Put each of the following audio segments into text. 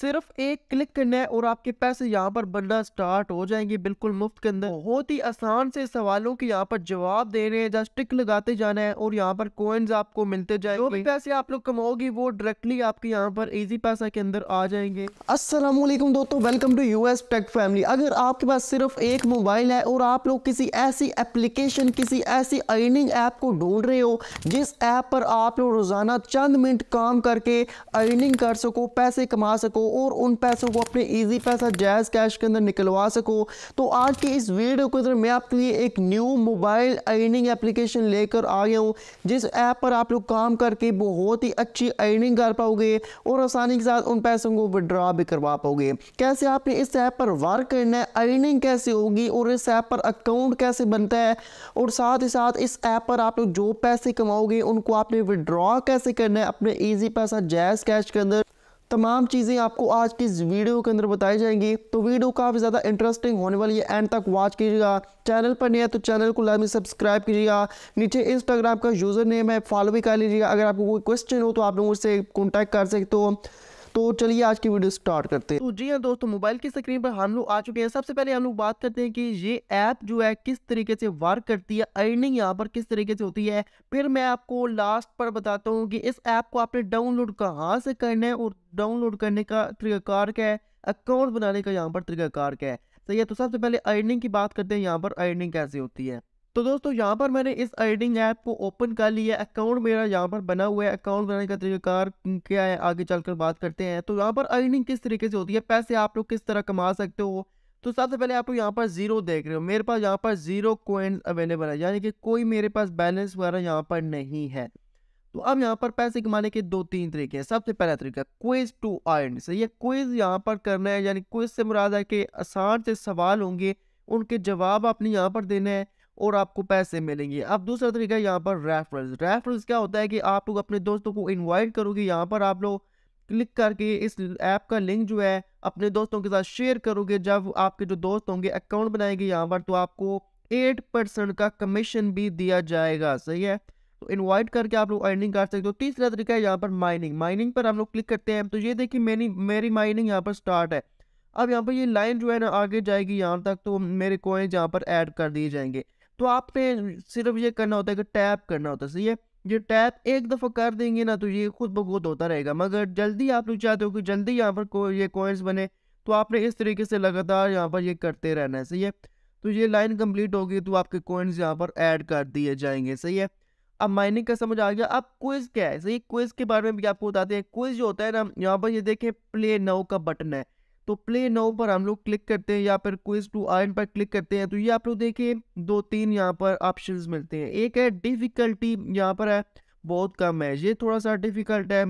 सिर्फ एक क्लिक करना है और आपके पैसे यहाँ पर बनना स्टार्ट हो जाएंगे बिल्कुल मुफ्त के अंदर बहुत ही आसान से सवालों के यहाँ पर जवाब दे रहे हैं जस्ट टिक लगाते जाना है और यहाँ पर कॉइन्स आपको मिलते जाएंगे जो भी पैसे आप लोग कमाओगे वो डायरेक्टली आपके यहाँ पर इजी पैसा के अंदर आ जाएंगे असलम दोस्तों welcome to S tech family अगर आपके पास सिर्फ एक मोबाइल है और आप लोग किसी ऐसी एप्लीकेशन किसी ऐसी अर्निंग ऐप को ढूंढ रहे हो जिस ऐप पर आप लोग रोजाना चंद मिनट काम करके अर्निंग कर सको पैसे कमा सको और उन पैसों को अपने ईजी पैसा जायज़ कैश के अंदर निकलवा सको तो आज के इस वीडियो के अंदर मैं आपके लिए एक न्यू मोबाइल अर्निंग एप्लीकेशन लेकर आ गया हूँ जिस ऐप पर आप लोग काम करके बहुत ही अच्छी अर्निंग कर पाओगे और आसानी के साथ उन पैसों को विड्रा भी करवा पाओगे कैसे आपने इस ऐप पर वर्क करना है अर्निंग कैसे होगी और इस ऐप पर अकाउंट कैसे बनता है और साथ ही साथ इस ऐप पर आप लोग जो पैसे कमाओगे उनको आपने विड्रॉ कैसे करना है अपने ईजी पैसा जैस कैश के अंदर तमाम चीज़ें आपको आज की इस वीडियो के अंदर बताई जाएंगी तो वीडियो काफ़ी ज़्यादा इंटरेस्टिंग होने वाली है एंड तक वॉच कीजिएगा चैनल पर नहीं है तो चैनल को लाजमी सब्सक्राइब कीजिएगा नीचे इंस्टाग्राम का यूज़र नेम है फॉलो भी कर लीजिएगा अगर आपको कोई क्वेश्चन हो तो आप लोग मुझसे कॉन्टैक्ट कर सकते हो तो चलिए आज की वीडियो स्टार्ट करते हैं तो जी हाँ दोस्तों मोबाइल की स्क्रीन पर हम लोग आ चुके हैं सबसे पहले हम लोग बात करते हैं कि ये ऐप जो है किस तरीके से वर्क करती है अर्निंग यहाँ पर किस तरीके से होती है फिर मैं आपको लास्ट पर बताता हूँ कि इस ऐप को आपने डाउनलोड कहाँ से करना है और डाउनलोड करने का तरीकाकार क्या है अकाउंट बनाने का यहाँ पर तरीकाकार क्या है सही है तो सबसे पहले अर्निंग की बात करते हैं यहाँ पर अर्निंग कैसे होती है तो दोस्तों यहाँ पर मैंने इस अर्निंग ऐप को ओपन कर लिया अकाउंट मेरा यहाँ पर बना हुआ है अकाउंट बनाने का तरीकाकार क्या है आगे चलकर बात करते हैं तो यहाँ पर अर्निंग किस तरीके से होती है पैसे आप लोग किस तरह कमा सकते हो तो सबसे पहले आप लोग यहाँ पर जीरो देख रहे हो मेरे पास यहाँ पर जीरो कोइन अवेलेबल है यानी कि कोई मेरे पास बैलेंस वगैरह यहाँ पर नहीं है तो अब यहाँ पर पैसे कमाने के दो तीन तरीके हैं सबसे पहला तरीका क्विज टू अर्न ये है क्विज यहाँ पर करना है यानी क्विज से मुराद है कि आसान से सवाल होंगे उनके जवाब आपने यहाँ पर देना है और आपको पैसे मिलेंगे अब दूसरा तरीका यहाँ पर रेफरेंस रेफरेंस क्या होता है कि आप लोग अपने दोस्तों को इन्वाइट करोगे यहाँ पर आप लोग क्लिक करके इस ऐप का लिंक जो है अपने दोस्तों के साथ शेयर करोगे जब आपके जो दोस्त होंगे अकाउंट बनाएंगे यहाँ पर तो आपको एट परसेंट का कमीशन भी दिया जाएगा सही है तो इनवाइट करके आप लोग अर्निंग कर सकते हो तीसरा तरीका है यहाँ पर माइनिंग माइनिंग पर हम लोग क्लिक करते हैं तो ये देखिए मेरी मेरी माइनिंग यहाँ पर स्टार्ट है अब यहाँ पर ये लाइन जो है ना आगे जाएगी यहाँ तक तो मेरे कोइंस यहाँ पर ऐड कर दिए जाएंगे तो आपने सिर्फ ये करना होता है कि टैप करना होता है सही है ये टैप एक दफ़ा कर देंगे ना तो ये खुद ब खुद होता रहेगा मगर जल्दी आप लोग चाहते हो कि जल्दी यहाँ पर को ये कॉइन्स बने तो आपने इस तरीके से लगातार यहाँ पर ये करते रहना है सही है तो ये लाइन कंप्लीट होगी तो आपके कॉइन्स यहाँ पर ऐड कर दिए जाएंगे सही है अब माइनिंग का समझ आ गया अब क्विज क्या है सही क्विज के बारे में भी आपको बताते हैं क्विज जो होता है ना यहाँ पर ये देखें प्ले नाउ का बटन है तो प्ले नाउ पर हम लोग क्लिक करते हैं या फिर क्विज टू आयन पर क्लिक करते हैं तो ये आप लोग देखिए दो तीन यहाँ पर ऑप्शन मिलते हैं एक है डिफ़िकल्टी यहाँ पर है बहुत कम है ये थोड़ा सा डिफ़िकल्ट है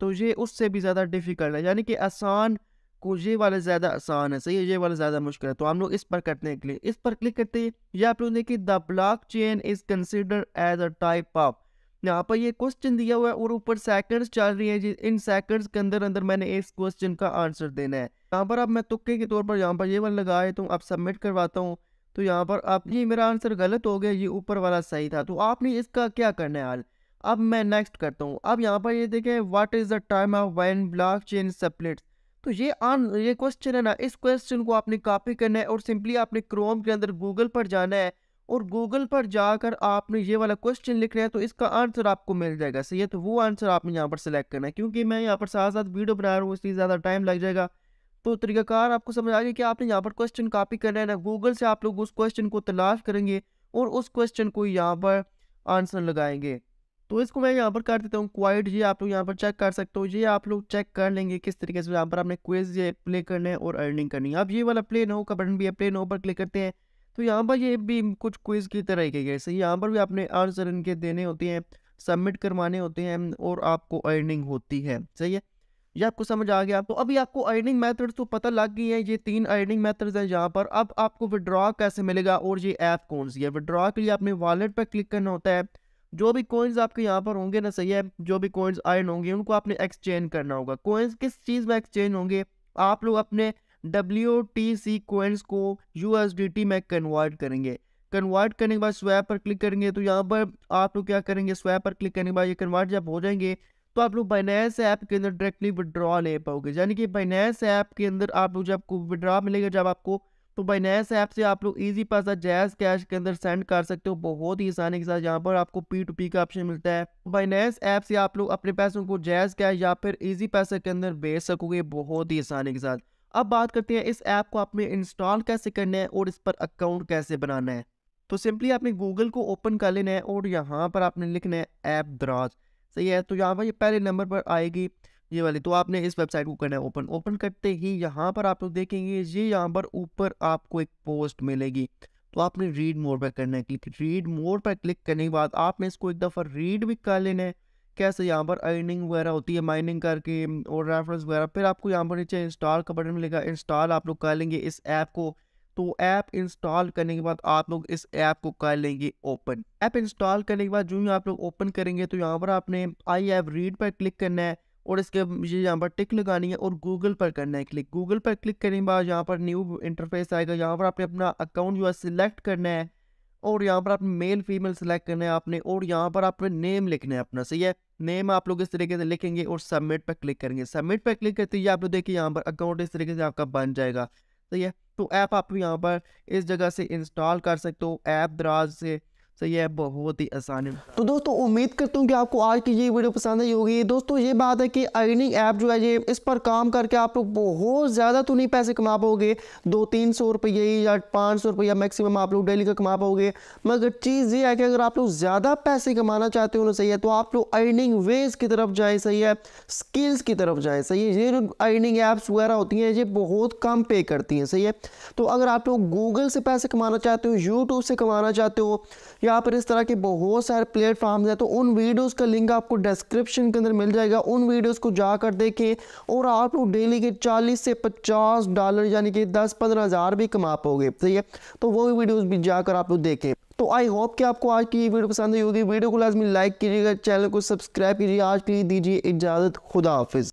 तो ये उससे भी ज़्यादा डिफ़िकल्ट है यानी कि आसान को ये वाले ज़्यादा आसान है सही है ये वाले ज़्यादा मुश्किल है तो हम लोग इस पर करते हैं क्लिक इस पर क्लिक करते हैं या आप लोग देखिए the blockchain is consider as a type of यहाँ पर ये क्वेश्चन दिया हुआ है और ऊपर सेकंड्स चल रही है इन सेकंड्स के अंदर अंदर मैंने इस क्वेश्चन का आंसर देना है यहाँ पर अब मैं तुक्के के तौर पर यहाँ पर ये वाला लगा देता हूँ सबमिट करवाता हूँ तो यहाँ पर आप ये मेरा आंसर गलत हो गया ये ऊपर वाला सही था तो आपने इसका क्या करना है हाल अब मैं नेक्स्ट करता हूँ अब यहाँ पर ये देखें what is the time of when blockchain splits तो ये आन ये क्वेश्चन है ना इस क्वेश्चन को आपने कॉपी करना है और सिंपली आपने क्रोम के अंदर गूगल पर जाना है और गूगल पर जाकर आपने ये वाला क्वेश्चन लिख रहा है तो इसका आंसर आपको मिल जाएगा सही है तो वो आंसर आपने यहाँ पर सेलेक्ट करना है क्योंकि मैं यहाँ पर साथ साथ वीडियो बना रहा हूँ इसलिए ज़्यादा टाइम लग जाएगा तो तरीकाकार आपको समझ आ गया कि आपने यहाँ पर क्वेश्चन कॉपी करना है ना गूगल से आप लोग उस क्वेश्चन को तलाश करेंगे और उस क्वेश्चन को यहाँ पर आंसर लगाएंगे तो इसको मैं यहाँ पर कर देता हूँ क्वाइट ये आप लोग यहाँ पर चेक कर सकते हो ये आप लोग चेक कर लेंगे किस तरीके से यहाँ पर आपने क्वेज ये प्ले करना है और अर्निंग करनी है आप ये वाला प्ले नो का बटन भी है प्ले नो पर क्लिक करते हैं तो यहाँ पर ये भी कुछ क्विज़ की तरह ही सही यहाँ पर भी आपने आंसर इनके देने होते हैं सबमिट करवाने होते हैं और आपको अर्निंग होती है सही है ये आपको समझ आ गया तो अभी आपको अर्निंग मेथड्स तो पता लग गई है ये तीन अर्निंग मेथड्स हैं यहाँ पर अब आपको विड्रॉ कैसे मिलेगा और ये ऐप कौन सी है विड्रॉ के लिए आपने वॉलेट पर क्लिक करना होता है जो भी कोइंस आपके यहाँ पर होंगे ना सही है जो भी कोइंस अर्न होंगे उनको आपने एक्सचेंज करना होगा कोइंस किस चीज़ में एक्सचेंज होंगे आप लोग अपने डब्ल्यू टी सीक्वेंस को यू एस डी टी में कन्वर्ट करेंगे कन्वर्ट करने के बाद स्वैप पर क्लिक करेंगे तो यहाँ पर आप लोग क्या करेंगे स्वैप पर क्लिक करने के बाद ये कन्वर्ट जब हो जाएंगे तो आप लोग बाइनेंस ऐप के अंदर डायरेक्टली विड्रॉ ले पाओगे यानी कि बाइनेंस ऐप के अंदर आप लोग जब विड्रॉ मिलेगा जब आपको तो बाइनेंस ऐप से आप लोग इजी पैसा जैज कैश के अंदर सेंड कर सकते हो बहुत ही आसानी के साथ यहाँ पर आपको पी टू पी का ऑप्शन मिलता है बाइनेंस ऐप से आप लोग अपने पैसों को जैज कैश या फिर ईजी पैसा के अंदर बेच सकोगे बहुत ही आसानी के साथ अब बात करते हैं इस ऐप को आपने इंस्टॉल कैसे करना है और इस पर अकाउंट कैसे बनाना है तो सिंपली आपने गूगल को ओपन कर लेना है और यहाँ पर आपने लिखना है ऐप दराज सही है तो यहाँ पर ये पहले नंबर पर आएगी ये वाली तो आपने इस वेबसाइट को करना है ओपन ओपन करते ही यहाँ पर आप लोग देखेंगे ये यहाँ पर ऊपर आपको एक पोस्ट मिलेगी तो आपने रीड मोर पर करना है क्लिक रीड मोर पर क्लिक करने के बाद आपने इसको एक दफ़ा रीड भी कर लेना है कैसे यहाँ पर अर्निंग वगैरह होती है माइनिंग करके और रेफरेंस वगैरह फिर आपको यहाँ पर नीचे इंस्टॉल का बटन मिलेगा इंस्टॉल आप लोग कर लेंगे इस ऐप को तो ऐप इंस्टॉल करने के बाद आप लोग इस ऐप को कर लेंगे ओपन ऐप इंस्टॉल करने के बाद जो ही आप लोग ओपन करेंगे तो यहाँ पर आपने आई ऐप रीड पर क्लिक करना है और इसके ये यहाँ पर टिक लगानी है और गूगल पर करना है क्लिक गूगल पर क्लिक करने के बाद यहाँ पर न्यू इंटरफेस आएगा यहाँ पर आपने अपना अकाउंट जो है सिलेक्ट करना है और यहाँ पर आपने मेल फीमेल सेलेक्ट करना है आपने और यहाँ पर आपने नेम लिखना है अपना सही है नेम आप लोग इस तरीके से लिखेंगे और सबमिट पर क्लिक करेंगे सबमिट पर क्लिक करते ही आप लोग देखिए यहाँ पर अकाउंट इस तरीके से आपका बन जाएगा सही है तो ऐप आप यहाँ पर इस जगह से इंस्टॉल कर सकते हो ऐप दराज से तो ये बहुत ही आसानी तो दोस्तों उम्मीद करता हूँ कि आपको आज की ये वीडियो पसंद आई होगी दोस्तों ये बात है कि अर्निंग ऐप जो है ये इस पर काम करके आप लोग बहुत ज़्यादा तो नहीं पैसे कमा पाओगे दो तीन सौ रुपये या पाँच सौ रुपया मैक्सिमम आप लोग डेली का कमा पाओगे मगर चीज़ ये है कि अगर आप लोग ज़्यादा पैसे कमाना चाहते हो ना सही है तो आप लोग अर्निंग वेज की तरफ जाए सही है स्किल्स की तरफ जाए सही है ये जो अर्निंग ऐप्स वगैरह होती हैं ये बहुत कम पे करती हैं सही है तो अगर आप लोग गूगल से पैसे कमाना चाहते हो यूट्यूब से कमाना चाहते हो या यहाँ पर इस तरह के बहुत सारे प्लेटफॉर्म्स हैं तो उन वीडियोस का लिंक आपको डिस्क्रिप्शन के अंदर मिल जाएगा उन वीडियोस को जाकर देखें और आप लोग डेली के 40 से 50 डॉलर यानी कि 10 पंद्रह हज़ार भी कमा पाओगे सही है तो वो वीडियोज़ भी जाकर आप लोग देखें तो आई होप कि आपको आज की ये वीडियो पसंद आई होगी वीडियो को लाजमी लाइक कीजिएगा चैनल को सब्सक्राइब कीजिए आज के लिए दीजिए इजाज़त खुदा हाफिज़